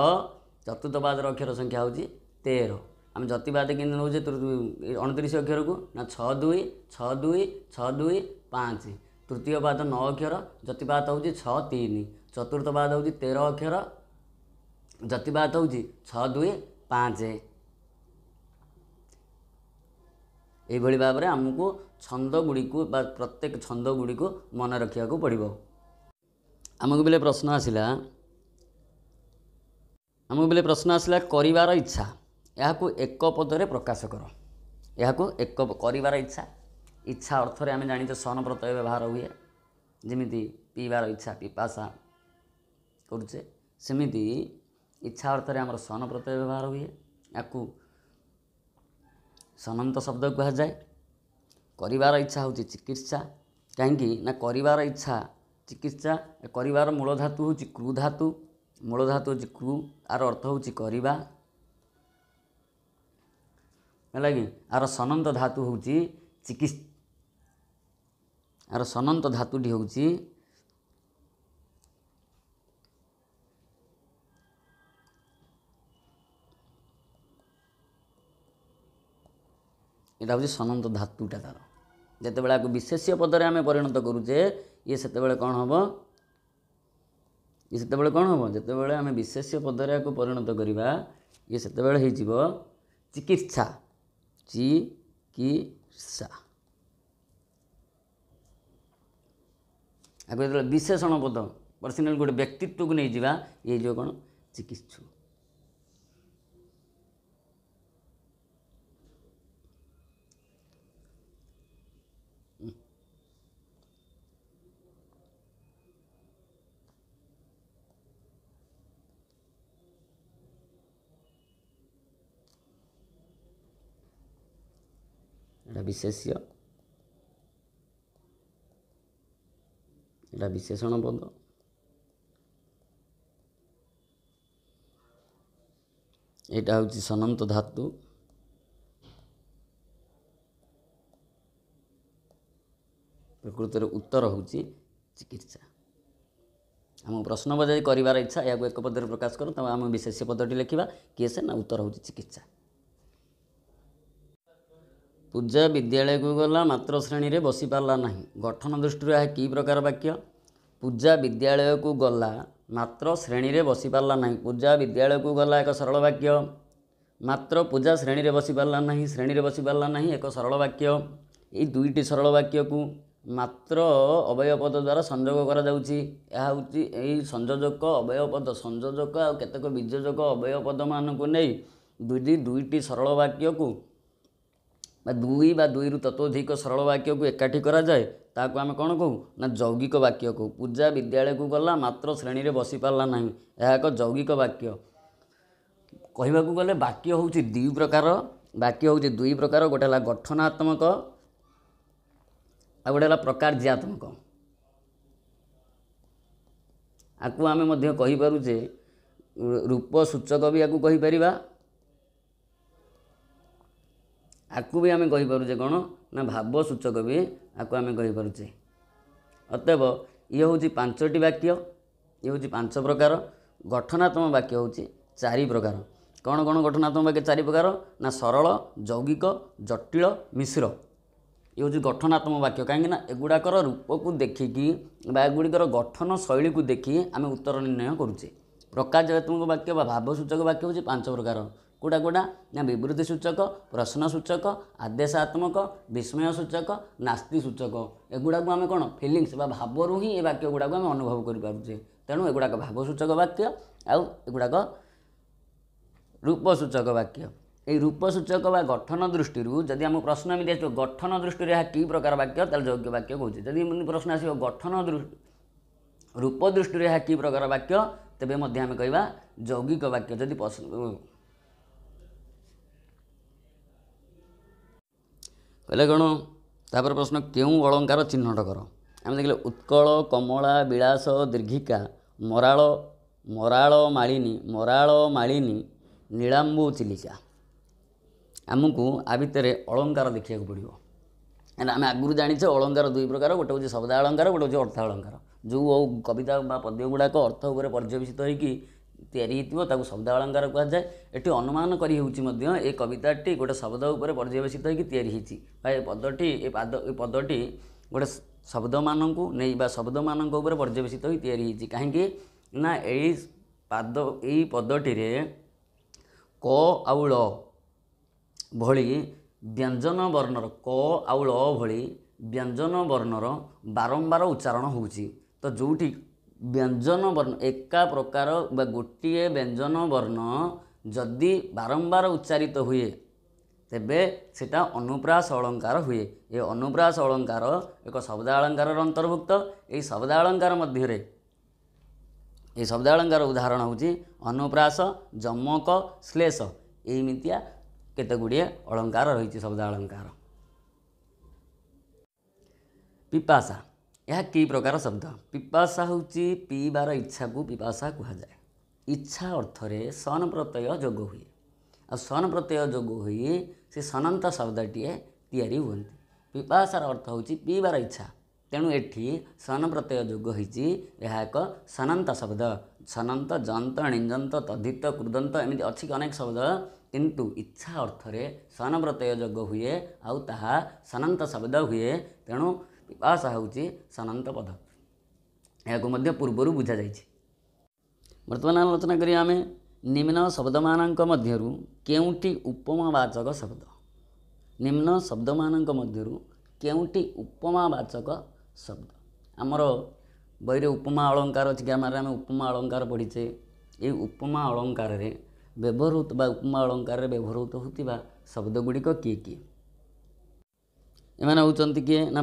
चतुर्थ पा अक्षर संख्या हौ तेह्र आम जतिपात के अनतिरि अक्षरको न छ दुई छु छ दुई पाँच तृतीय पाद अक्षर जति जतिपात हौ छन चतुर्थ पाद पा तेह्र अक्षर जति जतिपात हौ छु पाँच ଏହିଭଳି ଭାବରେ ଆମକୁ ଛନ୍ଦ ଗୁଡ଼ିକୁ ବା ପ୍ରତ୍ୟେକ ଛନ୍ଦ ଗୁଡ଼ିକୁ ମନେ ରଖିବାକୁ ପଡ଼ିବ ଆମକୁ ବେଲେ ପ୍ରଶ୍ନ ଆସିଲା ଆମକୁ ବେଲେ ପ୍ରଶ୍ନ ଆସିଲା କରିବାର ଇଚ୍ଛା ଏହାକୁ ଏକ ପଦରେ ପ୍ରକାଶ କର ଏହାକୁ ଏକ କରିବାର ଇଚ୍ଛା ଇଚ୍ଛା ଅର୍ଥରେ ଆମେ ଜାଣିଛେ ସନ ପ୍ରତ୍ୟୟ ବ୍ୟବହାର ହୁଏ ଯେମିତି ପିଇବାର ଇଚ୍ଛା ପିପାସା କରୁଛେ ସେମିତି ଇଚ୍ଛା ଅର୍ଥରେ ଆମର ସନ ପ୍ରତ୍ୟୟ ବ୍ୟବହାର ହୁଏ ଏହାକୁ ସନନ୍ତ ଶବ୍ଦ କୁହାଯାଏ କରିବାର ଇଚ୍ଛା ହେଉଛି ଚିକିତ୍ସା କାହିଁକି ନା କରିବାର ଇଚ୍ଛା ଚିକିତ୍ସା କରିବାର ମୂଳ ଧାତୁ ହେଉଛି କ୍ରୁ ଧାତୁ ମୂଳ ଧାତୁ ହେଉଛି କ୍ରୁ ଆର ଅର୍ଥ ହେଉଛି କରିବା ହେଲା କି ଆର ସନନ୍ତ ଧାତୁ ହେଉଛି ଚିକିତ୍ସା ଆର ସନନ୍ତ ଧାତୁଟି ହେଉଛି এটা ହେଉଛି ସନନ୍ତ ଧାତୁଟା ତା'ର ଯେତେବେଳେ ଆକୁ ବିଶେଷ୍ୟ ପଦରେ ଆମେ ପରିଣତ କରୁଛେ ଇଏ ସେତେବେଳେ କ'ଣ ହେବ ଇଏ ସେତେବେଳେ କ'ଣ ହେବ ଯେତେବେଳେ ଆମେ ବିଶେଷ୍ୟ ପଦରେ ଆକୁ ପରିଣତ କରିବା ଇଏ ସେତେବେଳେ ହେଇଯିବ ଚିକିତ୍ସା ଚିକିତ୍ସା ଆକୁ ଯେତେବେଳେ ବିଶେଷଣ ପଦ ପର୍ସନାଲ୍ ଗୋଟେ ବ୍ୟକ୍ତିତ୍ୱକୁ ନେଇଯିବା ଇଏ ହେଇଯିବ କ'ଣ ଚିକିତ୍ସୁ এটা বিশেষ্য এটা বিশেষণ পদ এটা হচ্ছে সনন্ত ধাতু ପ୍ରକୃତରେ ଉତ୍ତର ହେଉଛି ଚିକିତ୍ସା ଆମ ପ୍ରଶ୍ନ ବଜାଇ କରିବାର ଇଚ୍ଛା ଏହାକୁ ଏକ ପଦରେ ପ୍ରକାଶ କରୁ ତ ଆମେ ବିଶେଷ ପଦଟି ଲେଖିବା କିଏ ସେ ନା ଉତ୍ତର ହେଉଛି ଚିକିତ୍ସା ପୂଜା ବିଦ୍ୟାଳୟକୁ ଗଲା ମାତ୍ର ଶ୍ରେଣୀରେ ବସିପାରିଲା ନାହିଁ ଗଠନ ଦୃଷ୍ଟିରୁ ଏହା କି ପ୍ରକାର ବାକ୍ୟ ପୂଜା ବିଦ୍ୟାଳୟକୁ ଗଲା ମାତ୍ର ଶ୍ରେଣୀରେ ବସିପାରିଲା ନାହିଁ ପୂଜା ବିଦ୍ୟାଳୟକୁ ଗଲା ଏକ ସରଳ ବାକ୍ୟ ମାତ୍ର ପୂଜା ଶ୍ରେଣୀରେ ବସିପାରିଲା ନାହିଁ ଶ୍ରେଣୀରେ ବସିପାରିଲା ନାହିଁ ଏକ ସରଳ ବାକ୍ୟ ଏହି ଦୁଇଟି ସରଳ ବାକ୍ୟକୁ ମାତ୍ର ଅବୟ ପଦ ଦ୍ୱାରା ସଂଯୋଗ କରାଯାଉଛି ଏହା ହେଉଛି ଏହି ସଂଯୋଜକ ଅବୟ ପଦ ସଂଯୋଜକ ଆଉ କେତେକ ବିଯୋଜକ ଅବୟ ପଦମାନଙ୍କୁ ନେଇ ଦୁଇଟି ଦୁଇଟି ସରଳ ବାକ୍ୟକୁ ବା ଦୁଇ ବା ଦୁଇରୁ ତତ୍ତ୍ୱଧିକ ସରଳ ବାକ୍ୟକୁ ଏକାଠି କରାଯାଏ ତାହାକୁ ଆମେ କ'ଣ କହୁ ନା ଯୌଗିକ ବାକ୍ୟ କହୁ ପୂଜା ବିଦ୍ୟାଳୟକୁ ଗଲା ମାତ୍ର ଶ୍ରେଣୀରେ ବସିପାରିଲା ନାହିଁ ଏହା ଏକ ଯୌଗିକ ବାକ୍ୟ କହିବାକୁ ଗଲେ ବାକ୍ୟ ହେଉଛି ଦୁଇ ପ୍ରକାର ବାକ୍ୟ ହେଉଛି ଦୁଇ ପ୍ରକାର ଗୋଟେ ହେଲା ଗଠନାତ୍ମକ ଆଉ ଗୋଟେ ହେଲା ପ୍ରକାର୍ଯ୍ୟାତ୍ମକ ଆକୁ ଆମେ ମଧ୍ୟ କହିପାରୁଛେ ରୂପ ସୂଚକ ବି ଆକୁ କହିପାରିବା ଆକୁ ବି ଆମେ କହିପାରୁଛେ କ'ଣ ନା ଭାବ ସୂଚକ ବି ଆକୁ ଆମେ କହିପାରୁଛେ ଅତେବ ଇଏ ହେଉଛି ପାଞ୍ଚଟି ବାକ୍ୟ ଇଏ ହେଉଛି ପାଞ୍ଚ ପ୍ରକାର ଗଠନାତ୍ମକ ବାକ୍ୟ ହେଉଛି ଚାରି ପ୍ରକାର କ'ଣ କ'ଣ ଗଠନାତ୍ମକ ବାକ୍ୟ ଚାରି ପ୍ରକାର ନା ସରଳ ଯୌଗିକ ଜଟିଳ ମିଶ୍ର ଇଏ ହେଉଛି ଗଠନାତ୍ମକ ବାକ୍ୟ କାହିଁକିନା ଏଗୁଡ଼ାକର ରୂପକୁ ଦେଖିକି ବା ଏଗୁଡ଼ିକର ଗଠନ ଶୈଳୀକୁ ଦେଖି ଆମେ ଉତ୍ତର ନିର୍ଣ୍ଣୟ କରୁଛେ ପ୍ରକାଶଜାତ୍ମକ ବାକ୍ୟ ବା ଭାବସୂଚକ ବାକ୍ୟ ହେଉଛି ପାଞ୍ଚ ପ୍ରକାର କେଉଁଟା କେଉଁଟା ନା ବିବୃତି ସୂଚକ ପ୍ରଶ୍ନ ସୂଚକ ଆଦେଶାତ୍ମକ ବିସ୍ମୟ ସୂଚକ ନାସ୍ତି ସୂଚକ ଏଗୁଡ଼ାକୁ ଆମେ କ'ଣ ଫିଲିଙ୍ଗସ୍ ବା ଭାବରୁ ହିଁ ଏ ବାକ୍ୟ ଗୁଡ଼ାକୁ ଆମେ ଅନୁଭବ କରିପାରୁଛେ ତେଣୁ ଏଗୁଡ଼ାକ ଭାବସୂଚକ ବାକ୍ୟ ଆଉ ଏଗୁଡ଼ାକ ରୂପସୂଚକ ବାକ୍ୟ ଏଇ ରୂପସୂଚକ ବା ଗଠନ ଦୃଷ୍ଟିରୁ ଯଦି ଆମକୁ ପ୍ରଶ୍ନ ଏମିତି ଆସିବ ଗଠନ ଦୃଷ୍ଟିରୁ ଏହା କି ପ୍ରକାର ବାକ୍ୟ ତାହେଲେ ଯୋଗ୍ୟ ବାକ୍ୟ କହୁଛି ଯଦି ଏମିତି ପ୍ରଶ୍ନ ଆସିବ ଗଠନ ରୂପ ଦୃଷ୍ଟିରୁ ଏହା କି ପ୍ରକାର ବାକ୍ୟ ତେବେ ମଧ୍ୟ ଆମେ କହିବା ଯୌଗିକ ବାକ୍ୟ ଯଦି କହିଲେ କ'ଣ ତାପରେ ପ୍ରଶ୍ନ କେଉଁ ଅଳଙ୍କାର ଚିହ୍ନଟ କର ଆମେ ଦେଖିଲେ ଉତ୍କଳ କମଳା ବିଳାସ ଦୀର୍ଘିକା ମରାଳ ମରାଳ ମାଳିନୀ ମରାଳ ମାଳିନୀ ନୀଳାମ୍ବୁ ଚିଲିକା ଆମକୁ ଆ ଭିତରେ ଅଳଙ୍କାର ଦେଖିବାକୁ ପଡ଼ିବ କାହିଁକି ଆମେ ଆଗରୁ ଜାଣିଛେ ଅଳଙ୍କାର ଦୁଇ ପ୍ରକାର ଗୋଟେ ହେଉଛି ଶବ୍ଦା ଅଳଙ୍କାର ଗୋଟେ ହେଉଛି ଅର୍ଥ ଅଳଙ୍କାର ଯେଉଁ ହଉ କବିତା ବା ପଦ୍ୟ ଗୁଡ଼ାକ ଅର୍ଥ ଉପରେ ପର୍ଯ୍ୟବେସିତ ହୋଇକି ତିଆରି ହେଇଥିବ ତାକୁ ଶବ୍ଦ ଅଳଙ୍କାର କୁହାଯାଏ ଏଠି ଅନୁମାନ କରି ହେଉଛି ମଧ୍ୟ ଏ କବିତାଟି ଗୋଟେ ଶବ୍ଦ ଉପରେ ପର୍ଯ୍ୟବେସିତ ହୋଇକି ତିଆରି ହେଇଛି ବା ଏ ପଦଟି ଏ ପାଦ ଏ ପଦଟି ଗୋଟେ ଶବ୍ଦମାନଙ୍କୁ ନେଇ ବା ଶବ୍ଦମାନଙ୍କ ଉପରେ ପର୍ଯ୍ୟବେସିତ ହୋଇ ତିଆରି ହେଇଛି କାହିଁକି ନା ଏଇ ପାଦ ଏଇ ପଦଟିରେ କ ଆଉ ଆଉଳ ଭଳି ବ୍ୟଞ୍ଜନ ବର୍ଣ୍ଣର କ ଆଉ ଆଉଳ ଭଳି ବ୍ୟଞ୍ଜନ ବର୍ଣ୍ଣର ବାରମ୍ବାର ଉଚ୍ଚାରଣ ହେଉଛି ତ ଯେଉଁଠି ବ୍ୟଞ୍ଜନ ବର୍ଣ୍ଣ ଏକା ପ୍ରକାର ବା ଗୋଟିଏ ବ୍ୟଞ୍ଜନ ବର୍ଣ୍ଣ ଯଦି ବାରମ୍ବାର ଉଚ୍ଚାରିତ ହୁଏ ତେବେ ସେଟା ଅନୁପ୍ରାସ ଅଳଙ୍କାର ହୁଏ ଏ ଅନୁପ୍ରାସ ଅଳଙ୍କାର ଏକ ଶବ୍ଦ ଅଳଙ୍କାରର ଅନ୍ତର୍ଭୁକ୍ତ ଏହି ଶବ୍ଦ ଅଳଙ୍କାର ମଧ୍ୟରେ ଏହି ଶବ୍ଦ ଅଳଙ୍କାର ଉଦାହରଣ ହେଉଛି ଅନୁପ୍ରାସ ଯମକ ଶ୍ଲେଷ ଏଇମିତିଆ କେତେ ଗୁଡ଼ିଏ ଅଳଙ୍କାର ରହିଛି ଶବ୍ଦ ଅଳଙ୍କାର ପିପାସା ଏହା କି ପ୍ରକାର ଶବ୍ଦ ପିପାସା ହେଉଛି ପିଇବାର ଇଚ୍ଛାକୁ ପିପାସା କୁହାଯାଏ ଇଚ୍ଛା ଅର୍ଥରେ ସନ୍ ପ୍ରତ୍ୟୟ ଯୋଗ ହୁଏ ଆଉ ସନ୍ ପ୍ରତ୍ୟୟ ଯୋଗ ହୋଇ ସେ ସନନ୍ତ ଶବ୍ଦଟିଏ ତିଆରି ହୁଅନ୍ତି ପିପାସାର ଅର୍ଥ ହେଉଛି ପିଇବାର ଇଚ୍ଛା ତେଣୁ ଏଠି ସନ ପ୍ରତ୍ୟୟ ଯୋଗ ହୋଇଛି ଏହା ଏକ ସନନ୍ତ ଶବ୍ଦ ସନନ୍ତ ଜନ୍ତ ଣିଞ୍ଜନ୍ତ ତଦ୍ଧିତ କୃଦନ୍ତ ଏମିତି ଅଛି ଅନେକ ଶବ୍ଦ କିନ୍ତୁ ଇଚ୍ଛା ଅର୍ଥରେ ସନ ପ୍ରତ୍ୟୟ ଯୋଗ ହୁଏ ଆଉ ତାହା ସନନ୍ତ ଶବ୍ଦ ହୁଏ ତେଣୁ ଆସ ହେଉଛି ସନାନ୍ତ ପଦ ଏହାକୁ ମଧ୍ୟ ପୂର୍ବରୁ ବୁଝାଯାଇଛି ବର୍ତ୍ତମାନ ଆଲୋଚନା କରି ଆମେ ନିମ୍ନ ଶବ୍ଦମାନଙ୍କ ମଧ୍ୟରୁ କେଉଁଠି ଉପମାବାଚକ ଶବ୍ଦ ନିମ୍ନ ଶବ୍ଦମାନଙ୍କ ମଧ୍ୟରୁ କେଉଁଠି ଉପମାବାଚକ ଶବ୍ଦ ଆମର ବହିରେ ଉପମା ଅଳଙ୍କାର ଅଛି ଗ୍ରାମାରରେ ଆମେ ଉପମା ଅଳଙ୍କାର ପଢ଼ିଛେ ଏହି ଉପମା ଅଳଙ୍କାରରେ ବ୍ୟବହୃତ ବା ଉପମା ଅଳଙ୍କାରରେ ବ୍ୟବହୃତ ହେଉଥିବା ଶବ୍ଦଗୁଡ଼ିକ କିଏ କିଏ ଏମାନେ ହେଉଛନ୍ତି କିଏ ନା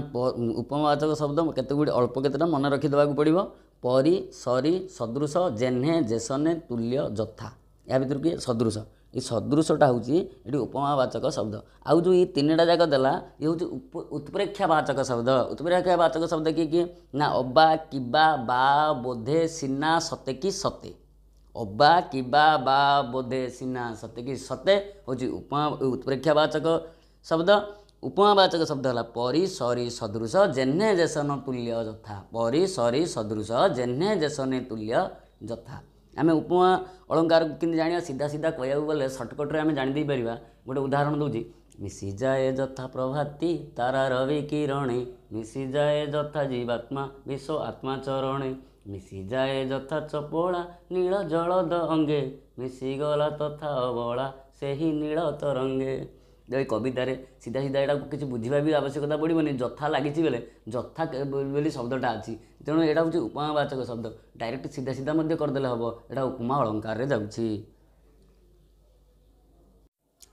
ଉପମାବାଚକ ଶବ୍ଦ କେତେ ଗୁଡ଼ିଏ ଅଳ୍ପ କେତେଟା ମନେ ରଖିଦେବାକୁ ପଡ଼ିବ ପରି ସରି ସଦୃଶ ଜେହ୍ନେ ଜେସନେ ତୁଲ୍ୟ ଯଥା ଏହା ଭିତରୁ କିଏ ସଦୃଶ ଏ ସଦୃଶଟା ହେଉଛି ଏଠି ଉପମାବାଚକ ଶବ୍ଦ ଆଉ ଯେଉଁ ଏଇ ତିନିଟା ଯାକ ଦେଲା ଇଏ ହେଉଛି ଉତ୍ପ୍ରେକ୍ଷାବାଚକ ଶବ୍ଦ ଉତ୍ପ୍ରେକ୍ଷା ବାଚକ ଶବ୍ଦ କିଏ କିଏ ନା ଅବା କିବା ବା ବୋଧେ ସିନା ସତେ କି ସତେ ଅବା କିବା ବା ବୋଧେ ସିନା ସତେ କି ସତେ ହେଉଛି ଉପମା ଉତ୍ପ୍ରେକ୍ଷାବାଚକ ଶବ୍ଦ ଉପମାବାଚକ ଶବ୍ଦ ହେଲା ପରି ସରି ସଦୃଶ ଯେହ୍ନେ ଯେସନ ତୁଲ୍ୟ ଯଥା ପରି ସରି ସଦୃଶ ଯେହ୍ନେ ଯେସନେ ତୁଲ୍ୟ ଯଥା ଆମେ ଉପମା ଅଳଙ୍କାରକୁ କେମିତି ଜାଣିବା ସିଧା ସିଧା କହିବାକୁ ଗଲେ ସର୍ଟକଟ୍ରେ ଆମେ ଜାଣିଦେଇପାରିବା ଗୋଟେ ଉଦାହରଣ ଦେଉଛି ମିଶି ଯାଏ ଯଥା ପ୍ରଭାତି ତାରା ରବି କିରଣୀ ମିଶି ଯାଏ ଯଥା ଜୀବାତ୍ମା ବିଶ୍ୱ ଆତ୍ମା ଚରଣୀ ମିଶି ଯାଏ ଯଥା ଚପଳା ନୀଳ ଜଳ ଦଙ୍ଗେ ମିଶିଗଲା ତଥା ଅବଳା ସେହି ନୀଳ ତରଙ୍ଗେ ଯେ କବିତାରେ ସିଧା ସିଧା ଏଇଟାକୁ କିଛି ବୁଝିବା ବି ଆବଶ୍ୟକତା ପଡ଼ିବନି ଯଥା ଲାଗିଛି ବେଲେ ଯଥା ବୋଲି ଶବ୍ଦଟା ଅଛି ତେଣୁ ଏଇଟା ହେଉଛି ଉପମାବାଚକ ଶବ୍ଦ ଡାଇରେକ୍ଟ ସିଧା ସିଧା ମଧ୍ୟ କରିଦେଲେ ହେବ ଏଇଟା ଉପମା ଅଳଙ୍କାରରେ ଯାଉଛି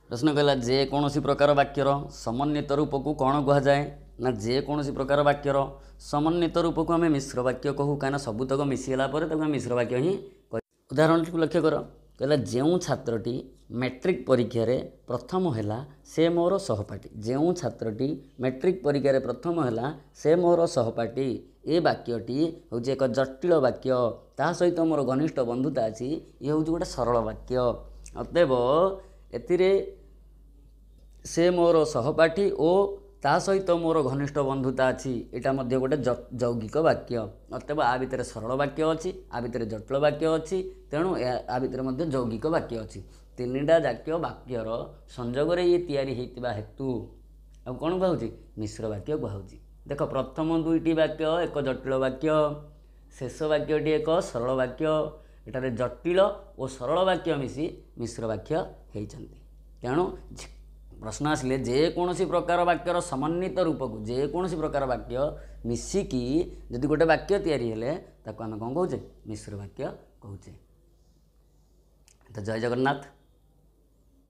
ପ୍ରଶ୍ନ କହିଲା ଯେକୌଣସି ପ୍ରକାର ବାକ୍ୟର ସମନ୍ୱିତ ରୂପକୁ କ'ଣ କୁହାଯାଏ ନା ଯେକୌଣସି ପ୍ରକାର ବାକ୍ୟର ସମନ୍ୱିତ ରୂପକୁ ଆମେ ମିଶ୍ର ବାକ୍ୟ କହୁ କାହିଁକିନା ସବୁତକ ମିଶିଗଲା ପରେ ତାକୁ ଆମେ ମିଶ୍ର ବାକ୍ୟ ହିଁ କହିବା ଉଦାହରଣଟିକୁ ଲକ୍ଷ୍ୟ କର କହିଲା ଯେଉଁ ଛାତ୍ରଟି ମେଟ୍ରିକ୍ ପରୀକ୍ଷାରେ ପ୍ରଥମ ହେଲା ସେ ମୋର ସହପାଠୀ ଯେଉଁ ଛାତ୍ରଟି ମେଟ୍ରିକ୍ ପରୀକ୍ଷାରେ ପ୍ରଥମ ହେଲା ସେ ମୋର ସହପାଠୀ ଏ ବାକ୍ୟଟି ହେଉଛି ଏକ ଜଟିଳ ବାକ୍ୟ ତାହା ସହିତ ମୋର ଘନିଷ୍ଠ ବନ୍ଧୁତା ଅଛି ଇଏ ହେଉଛି ଗୋଟେ ସରଳ ବାକ୍ୟ ଅତେବ ଏଥିରେ ସେ ମୋର ସହପାଠୀ ଓ ତା ସହିତ ମୋର ଘନିଷ୍ଠ ବନ୍ଧୁତା ଅଛି ଏଇଟା ମଧ୍ୟ ଗୋଟେ ଯୌଗିକ ବାକ୍ୟ ଅତେବ ଆ ଭିତରେ ସରଳ ବାକ୍ୟ ଅଛି ଆ ଭିତରେ ଜଟିଳ ବାକ୍ୟ ଅଛି ତେଣୁ ଏହା ଆ ଭିତରେ ମଧ୍ୟ ଯୌଗିକ ବାକ୍ୟ ଅଛି ତିନିଟା ଜାକୀୟ ବାକ୍ୟର ସଂଯୋଗରେ ଇଏ ତିଆରି ହେଇଥିବା ହେତୁ ଆଉ କ'ଣ କୁହାଉଛି ମିଶ୍ର ବାକ୍ୟ କୁହାଉଛି ଦେଖ ପ୍ରଥମ ଦୁଇଟି ବାକ୍ୟ ଏକ ଜଟିଳ ବାକ୍ୟ ଶେଷ ବାକ୍ୟଟି ଏକ ସରଳ ବାକ୍ୟ ଏଠାରେ ଜଟିଳ ଓ ସରଳ ବାକ୍ୟ ମିଶି ମିଶ୍ର ବାକ୍ୟ ହେଇଛନ୍ତି ତେଣୁ ପ୍ରଶ୍ନ ଆସିଲେ ଯେକୌଣସି ପ୍ରକାର ବାକ୍ୟର ସମନ୍ୱିତ ରୂପକୁ ଯେକୌଣସି ପ୍ରକାର ବାକ୍ୟ ମିଶିକି ଯଦି ଗୋଟେ ବାକ୍ୟ ତିଆରି ହେଲେ ତାକୁ ଆମେ କ'ଣ କହୁଛେ ମିଶ୍ର ବାକ୍ୟ କହୁଛେ ତ ଜୟ ଜଗନ୍ନାଥ